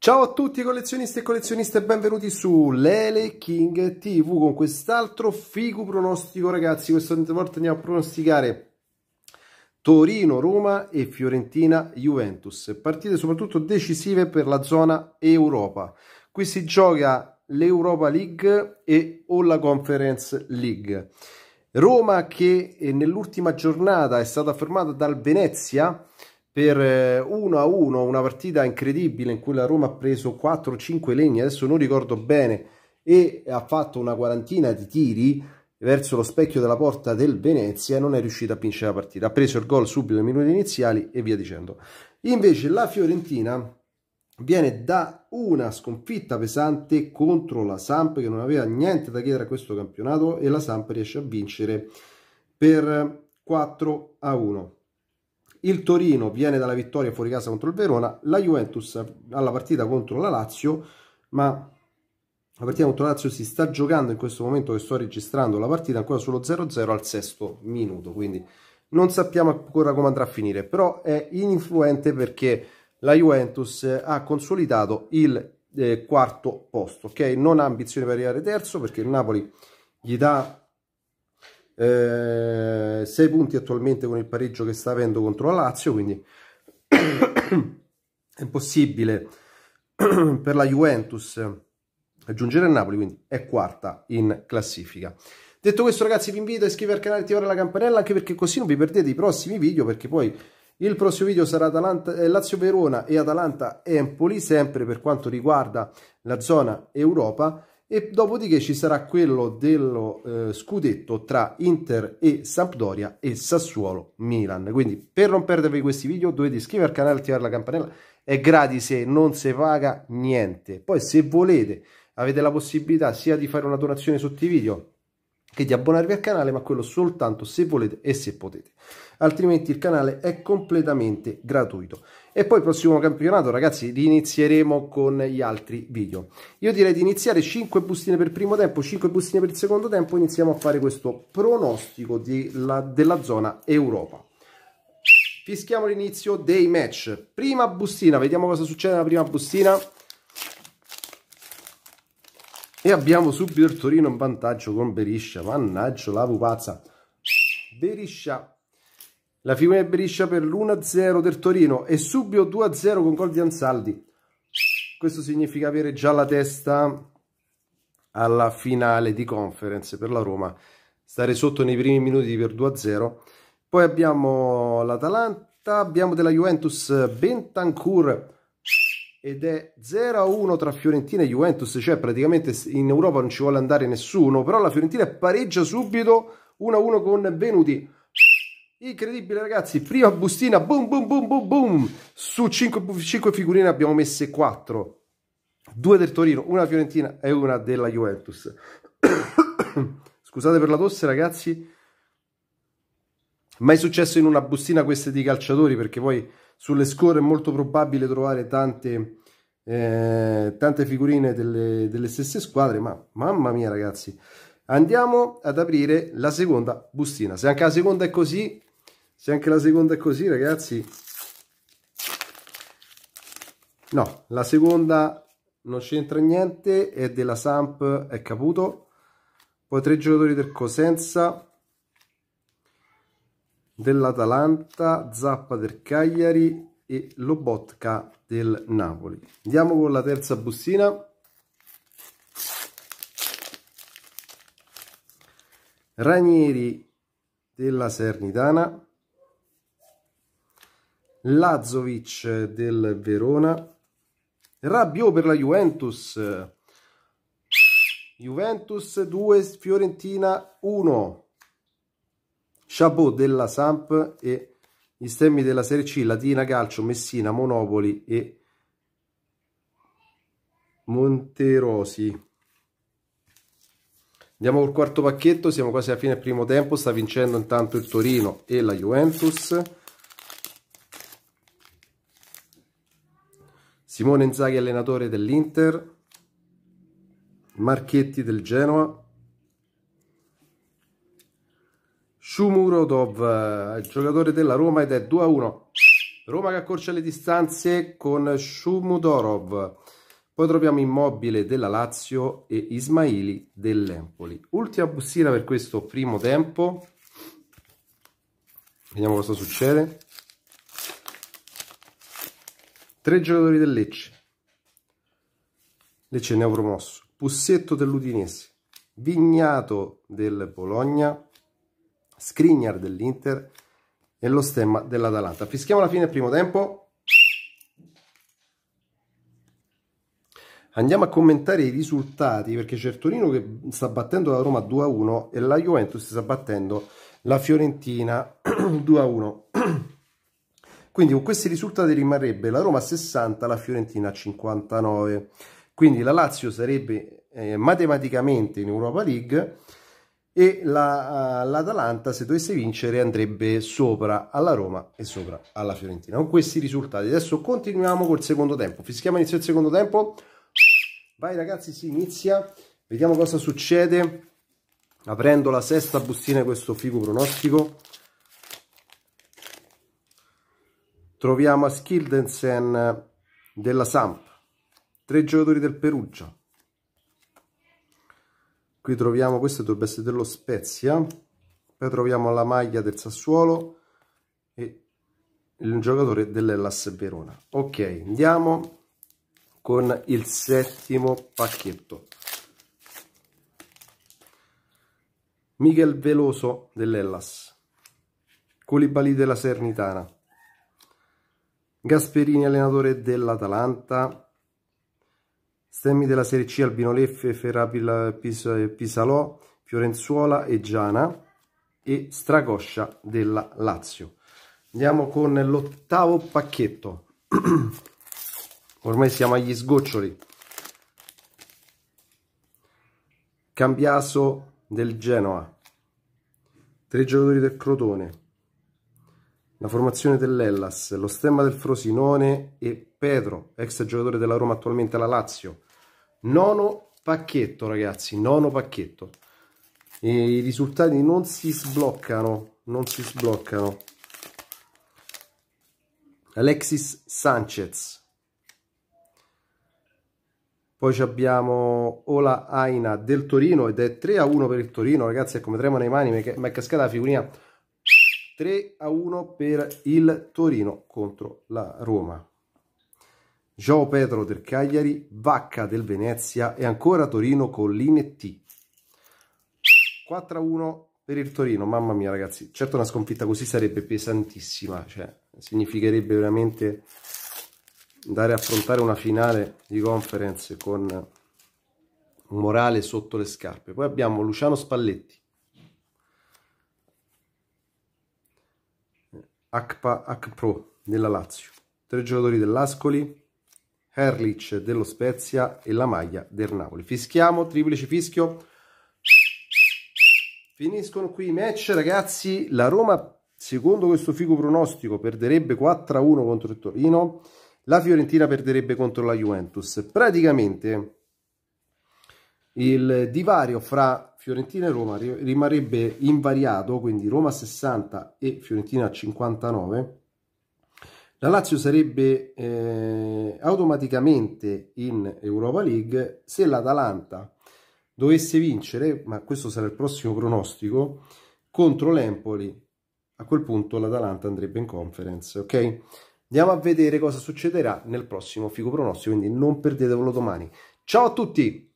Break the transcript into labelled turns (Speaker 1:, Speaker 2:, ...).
Speaker 1: Ciao a tutti collezionisti e collezioniste e benvenuti su Lele King TV con quest'altro figo pronostico ragazzi, questa volta andiamo a pronosticare Torino-Roma e Fiorentina-Juventus, partite soprattutto decisive per la zona Europa. Qui si gioca l'Europa League e o la Conference League. Roma che eh, nell'ultima giornata è stata fermata dal Venezia per 1 eh, a 1, una partita incredibile in cui la Roma ha preso 4-5 legni, adesso non ricordo bene, e ha fatto una quarantina di tiri verso lo specchio della porta del Venezia e non è riuscita a vincere la partita. Ha preso il gol subito nei minuti iniziali e via dicendo. Invece la Fiorentina viene da una sconfitta pesante contro la Samp che non aveva niente da chiedere a questo campionato e la Samp riesce a vincere per 4 a 1 il Torino viene dalla vittoria fuori casa contro il Verona, la Juventus alla partita contro la Lazio, ma la partita contro la Lazio si sta giocando in questo momento che sto registrando la partita ancora sullo 0-0 al sesto minuto, quindi non sappiamo ancora come andrà a finire, però è ininfluente perché la Juventus ha consolidato il eh, quarto posto, ok? Non ha ambizioni per arrivare terzo perché il Napoli gli dà eh, 6 punti attualmente con il pareggio che sta avendo contro la Lazio, quindi è impossibile per la Juventus aggiungere il Napoli, quindi è quarta in classifica. Detto questo ragazzi vi invito a iscrivervi al canale e attivare la campanella anche perché così non vi perdete i prossimi video perché poi il prossimo video sarà eh, Lazio-Verona e Atalanta-Empoli sempre per quanto riguarda la zona Europa e dopodiché ci sarà quello dello eh, scudetto tra Inter e Sampdoria e Sassuolo Milan. Quindi per non perdervi questi video dovete iscrivervi al canale, attivare la campanella, è gratis e non si paga niente. Poi se volete avete la possibilità sia di fare una donazione sotto i video che di abbonarvi al canale, ma quello soltanto se volete e se potete. Altrimenti il canale è completamente gratuito e poi il prossimo campionato ragazzi li inizieremo con gli altri video io direi di iniziare 5 bustine per primo tempo 5 bustine per il secondo tempo iniziamo a fare questo pronostico la, della zona Europa fischiamo l'inizio dei match prima bustina vediamo cosa succede nella prima bustina e abbiamo subito il Torino in vantaggio con Beriscia mannaggia la pupazza Beriscia la Fiume Briscia per l'1-0 del Torino e subito 2-0 con gol di Ansaldi. Questo significa avere già la testa alla finale di conference per la Roma, stare sotto nei primi minuti per 2-0. Poi abbiamo l'Atalanta, abbiamo della Juventus Bentancur ed è 0-1 tra Fiorentina e Juventus, cioè praticamente in Europa non ci vuole andare nessuno, però la Fiorentina pareggia subito 1-1 con Venuti. Incredibile ragazzi, prima bustina, boom boom boom boom boom, su 5, 5 figurine abbiamo messe 4, 2 del Torino, una Fiorentina e una della Juventus. Scusate per la tosse ragazzi, mai successo in una bustina queste di calciatori perché poi sulle score è molto probabile trovare tante, eh, tante figurine delle, delle, stesse squadre, ma mamma mia ragazzi. Andiamo ad aprire la seconda bustina. Se anche la seconda è così, se anche la seconda è così, ragazzi... No, la seconda non c'entra niente, è della Samp, è Caputo. Poi tre giocatori del Cosenza, dell'Atalanta, Zappa del Cagliari e Lobotka del Napoli. Andiamo con la terza bustina. Ranieri della Sernitana, Lazovic del Verona, Rabiot per la Juventus, Juventus 2, Fiorentina 1, Chabot della Samp e gli stemmi della Serie C, Latina, Calcio, Messina, Monopoli e Monterosi. Andiamo col quarto pacchetto, siamo quasi a fine primo tempo, sta vincendo intanto il Torino e la Juventus. Simone Inzaghi allenatore dell'Inter, Marchetti del Genoa, Shumurodov, eh, giocatore della Roma ed è 2-1. a Roma che accorcia le distanze con Shumudorov. Poi troviamo Immobile della Lazio e Ismaili dell'Empoli. Ultima bustina per questo primo tempo. Vediamo cosa succede. Tre giocatori del Lecce. Lecce ne ha promosso. Pussetto dell'Udinese. Vignato del Bologna. Skriniar dell'Inter. E lo stemma dell'Atalanta. Fischiamo la fine del primo tempo. Andiamo a commentare i risultati perché c'è Torino che sta battendo la Roma 2-1 e la Juventus sta battendo la Fiorentina 2-1. Quindi con questi risultati rimarrebbe la Roma a 60, la Fiorentina a 59. Quindi la Lazio sarebbe eh, matematicamente in Europa League e eh, l'Atalanta se dovesse vincere andrebbe sopra alla Roma e sopra alla Fiorentina con questi risultati adesso continuiamo col secondo tempo fischiamo inizio il secondo tempo vai ragazzi si inizia vediamo cosa succede aprendo la sesta bustina di questo figo pronostico troviamo a Skildensen eh, della Samp, tre giocatori del Perugia. Qui troviamo, questo dovrebbe essere dello Spezia, poi troviamo la maglia del Sassuolo e il giocatore dell'Ellas Verona. Ok, andiamo con il settimo pacchetto. Miguel Veloso dell'Ellas, Colibali della Sernitana, Gasperini allenatore dell'Atalanta, stemmi della Serie C Albino Leffe, Ferrapil Pis, Pisalò, Fiorenzuola e Giana e Stracoscia della Lazio. Andiamo con l'ottavo pacchetto. Ormai siamo agli sgoccioli. Cambiaso del Genoa, tre giocatori del Crotone, la formazione dell'Ellas, lo stemma del Frosinone e Pedro, ex giocatore della Roma attualmente alla Lazio. Nono pacchetto ragazzi, nono pacchetto. E I risultati non si sbloccano, non si sbloccano. Alexis Sanchez. Poi abbiamo Ola Aina del Torino ed è 3 a 1 per il Torino, ragazzi, è come tremano i mani, ma è cascata la figurina 3 a 1 per il Torino contro la Roma. Joao Pedro del Cagliari, Vacca del Venezia e ancora Torino con l'Inetti. 4 a 1 per il Torino, mamma mia ragazzi, certo una sconfitta così sarebbe pesantissima, cioè significherebbe veramente andare a affrontare una finale di conference con un morale sotto le scarpe. Poi abbiamo Luciano Spalletti, HPH Pro della Lazio, tre giocatori dell'Ascoli, Herlich dello Spezia e la maglia del Napoli. Fischiamo, triplice fischio. Finiscono qui i match, ragazzi. La Roma, secondo questo figo pronostico, perderebbe 4-1 contro il Torino. La Fiorentina perderebbe contro la Juventus. Praticamente il divario fra Fiorentina e Roma rimarrebbe invariato, quindi Roma 60 e Fiorentina 59. La Lazio sarebbe eh, automaticamente in Europa League se l'Atalanta dovesse vincere, ma questo sarà il prossimo pronostico, contro l'Empoli. A quel punto l'Atalanta andrebbe in conference, ok? Andiamo a vedere cosa succederà nel prossimo Figo Pronostico, quindi non perdetevelo domani. Ciao a tutti!